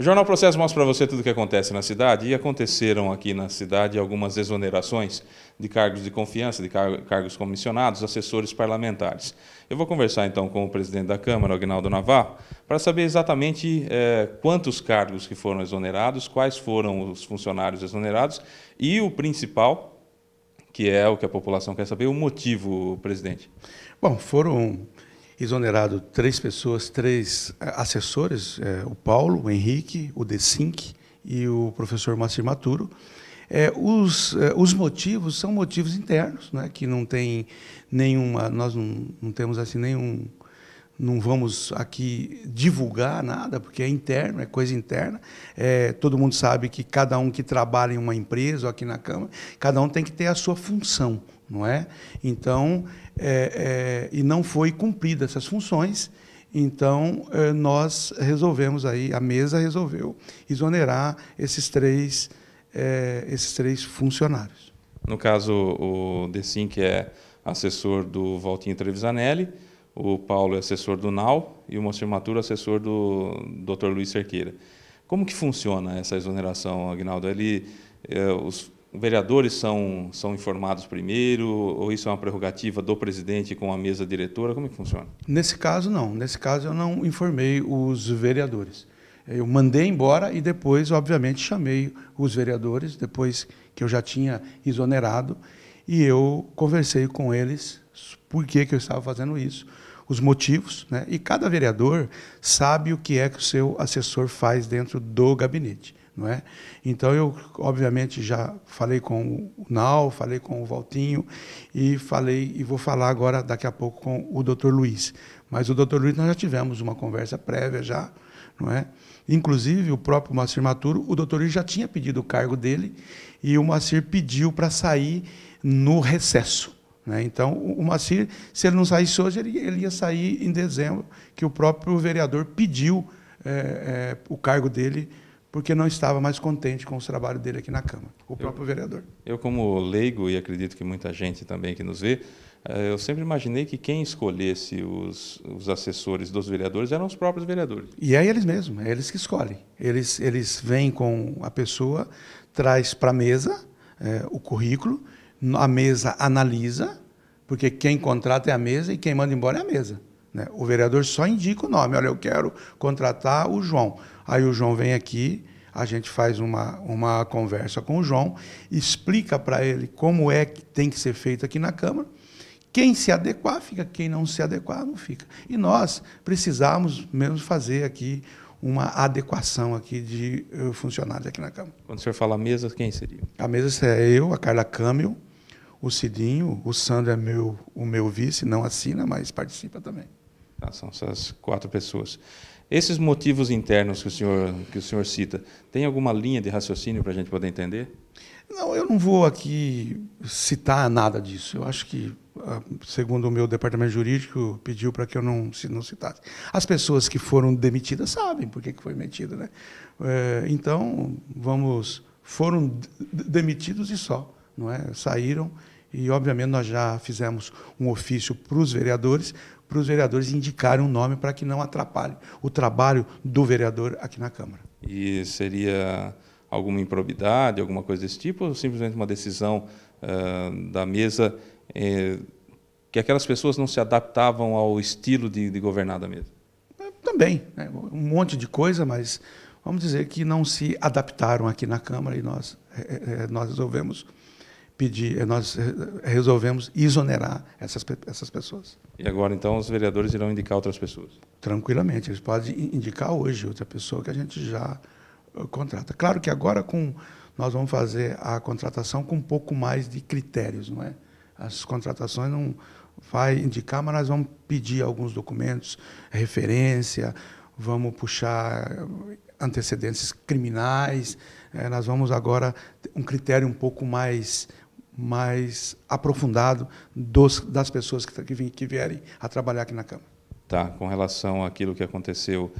O Jornal Processo mostra para você tudo o que acontece na cidade e aconteceram aqui na cidade algumas exonerações de cargos de confiança, de cargos comissionados, assessores parlamentares. Eu vou conversar então com o presidente da Câmara, Agnaldo Navarro, para saber exatamente eh, quantos cargos que foram exonerados, quais foram os funcionários exonerados e o principal, que é o que a população quer saber, o motivo, presidente. Bom, foram exonerado três pessoas, três eh, assessores, é, o Paulo, o Henrique, o Desink e o professor Márcio Maturo. É, os, é, os motivos são motivos internos, né, que não tem nenhuma, nós não, não temos assim nenhum, não vamos aqui divulgar nada, porque é interno, é coisa interna. É, todo mundo sabe que cada um que trabalha em uma empresa ou aqui na Câmara, cada um tem que ter a sua função não é? Então, é, é, e não foi cumprida essas funções, então é, nós resolvemos aí, a mesa resolveu exonerar esses três, é, esses três funcionários. No caso, o Decim, que é assessor do Valtinho Trevisanelli, o Paulo é assessor do NAU e o Monsenhor Maturo assessor do Dr. Luiz Cerqueira. Como que funciona essa exoneração, Agnaldo? Ele, é, os, vereadores são, são informados primeiro, ou isso é uma prerrogativa do presidente com a mesa diretora? Como é que funciona? Nesse caso, não. Nesse caso, eu não informei os vereadores. Eu mandei embora e depois, obviamente, chamei os vereadores, depois que eu já tinha exonerado, e eu conversei com eles por que, que eu estava fazendo isso, os motivos, né? e cada vereador sabe o que é que o seu assessor faz dentro do gabinete não é? Então eu obviamente já falei com o Nau, falei com o Valtinho e falei e vou falar agora daqui a pouco com o Dr. Luiz. Mas o Dr. Luiz nós já tivemos uma conversa prévia já, não é? Inclusive o próprio Moacir Maturo, o Dr. Luiz já tinha pedido o cargo dele e o Moacir pediu para sair no recesso. Né? Então, o Moacir, se ele não saísse hoje, ele, ele ia sair em dezembro, que o próprio vereador pediu é, é, o cargo dele porque não estava mais contente com o trabalho dele aqui na Câmara, o próprio eu, vereador. Eu, como leigo, e acredito que muita gente também que nos vê, eh, eu sempre imaginei que quem escolhesse os, os assessores dos vereadores eram os próprios vereadores. E é eles mesmos, é eles que escolhem. Eles, eles vêm com a pessoa, traz para a mesa é, o currículo, a mesa analisa, porque quem contrata é a mesa e quem manda embora é a mesa. Né? O vereador só indica o nome. Olha, eu quero contratar o João. Aí o João vem aqui, a gente faz uma, uma conversa com o João, explica para ele como é que tem que ser feito aqui na Câmara. Quem se adequar fica, quem não se adequar não fica. E nós precisamos mesmo fazer aqui uma adequação aqui de eh, funcionários aqui na Câmara. Quando o senhor fala mesa, quem seria? A mesa é eu, a Carla Câmio, o Cidinho, o Sandro é meu, o meu vice, não assina, mas participa também. Tá, são essas quatro pessoas. Esses motivos internos que o senhor, que o senhor cita, tem alguma linha de raciocínio para a gente poder entender? Não, eu não vou aqui citar nada disso. Eu acho que, ah, segundo o meu departamento jurídico, pediu para que eu não, não citasse. As pessoas que foram demitidas sabem por que foi demitida, Né? Eh, então, vamos. Foram demitidos e só. não é? Saíram e, obviamente, nós já fizemos um ofício para os vereadores, para os vereadores indicarem um nome para que não atrapalhe o trabalho do vereador aqui na Câmara. E seria alguma improbidade, alguma coisa desse tipo, ou simplesmente uma decisão uh, da mesa eh, que aquelas pessoas não se adaptavam ao estilo de, de governar da mesa? É, também, né? um monte de coisa, mas vamos dizer que não se adaptaram aqui na Câmara e nós, é, nós resolvemos pedir, eh, nós eh, eh, resolvemos exonerar essas, essas pessoas. E agora, então, os vereadores irão indicar outras pessoas? Tranquilamente, eles podem indicar hoje outra pessoa que a gente já contrata. Claro que agora com nós vamos fazer a contratação com um pouco mais de critérios, não é? As contratações não vai indicar, mas nós vamos pedir alguns documentos, referência, vamos puxar antecedentes criminais, nós vamos agora um critério um pouco mais mais aprofundado dos, das pessoas que, tá, que, que vierem a trabalhar aqui na Câmara. Tá, com relação àquilo que aconteceu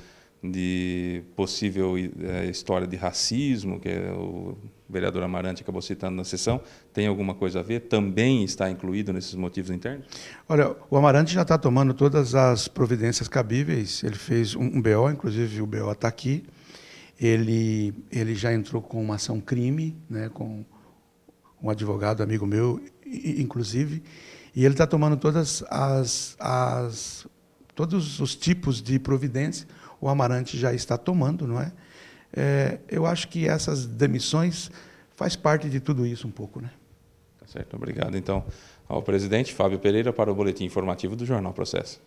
de possível é, história de racismo, que é o vereador Amarante acabou citando na sessão, tem alguma coisa a ver? Também está incluído nesses motivos internos? Olha, o Amarante já está tomando todas as providências cabíveis. Ele fez um, um BO, inclusive o BO está aqui. Ele, ele já entrou com uma ação crime, né, com um advogado, amigo meu, inclusive, e ele está tomando todas as, as, todos os tipos de providência. O Amarante já está tomando, não é? é eu acho que essas demissões faz parte de tudo isso um pouco, né? Tá certo, obrigado. Então, ao presidente Fábio Pereira para o boletim informativo do Jornal Processo.